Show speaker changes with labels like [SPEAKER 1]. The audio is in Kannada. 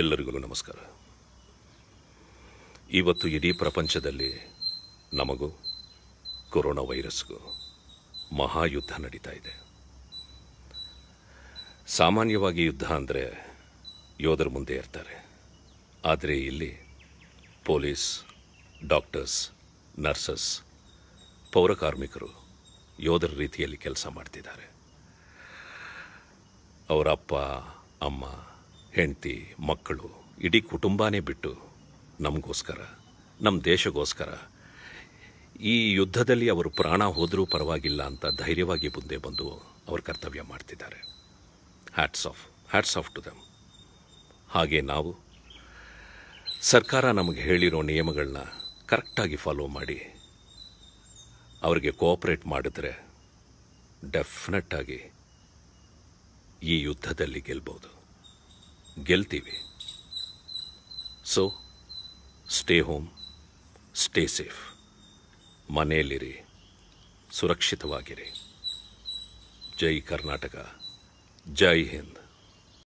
[SPEAKER 1] ಎಲ್ಲರಿಗೂ ನಮಸ್ಕಾರ ಇವತ್ತು ಇಡೀ ಪ್ರಪಂಚದಲ್ಲಿ ನಮಗೂ ಕೊರೋನಾ ವೈರಸ್ಗೂ ಮಹಾಯುದ್ಧ ನಡೀತಾ ಇದೆ ಸಾಮಾನ್ಯವಾಗಿ ಯುದ್ಧ ಅಂದರೆ ಯೋಧರ ಮುಂದೆ ಇರ್ತಾರೆ ಆದರೆ ಇಲ್ಲಿ ಪೊಲೀಸ್ ಡಾಕ್ಟರ್ಸ್ ನರ್ಸಸ್ ಪೌರಕಾರ್ಮಿಕರು ಯೋಧರ ರೀತಿಯಲ್ಲಿ ಕೆಲಸ ಮಾಡ್ತಿದ್ದಾರೆ ಅವರ ಅಪ್ಪ ಅಮ್ಮ ಹೆಂಡತಿ ಮಕ್ಕಳು ಇಡೀ ಕುಟುಂಬನೇ ಬಿಟ್ಟು ನಮಗೋಸ್ಕರ ನಮ್ಮ ದೇಶಗೋಸ್ಕರ ಈ ಯುದ್ಧದಲ್ಲಿ ಅವರು ಪ್ರಾಣ ಹೋದರೂ ಪರವಾಗಿಲ್ಲ ಅಂತ ಧೈರ್ಯವಾಗಿ ಮುಂದೆ ಬಂದು ಅವರು ಕರ್ತವ್ಯ ಮಾಡ್ತಿದ್ದಾರೆ hats off hats off to them ಹಾಗೆ ನಾವು ಸರ್ಕಾರ ನಮಗೆ ಹೇಳಿರೋ ನಿಯಮಗಳನ್ನ ಕರೆಕ್ಟಾಗಿ ಫಾಲೋ ಮಾಡಿ ಅವರಿಗೆ ಕೋಆಪ್ರೇಟ್ ಮಾಡಿದ್ರೆ ಡೆಫಿನೆಟ್ಟಾಗಿ ಈ ಯುದ್ಧದಲ್ಲಿ ಗೆಲ್ಬೋದು ಗೆಲ್ತೀವಿ so stay home stay safe ಮನೆಯಲ್ಲಿರಿ ಸುರಕ್ಷಿತವಾಗಿರಿ ಜೈ ಕರ್ನಾಟಕ ಜೈ ಹಿಂದ್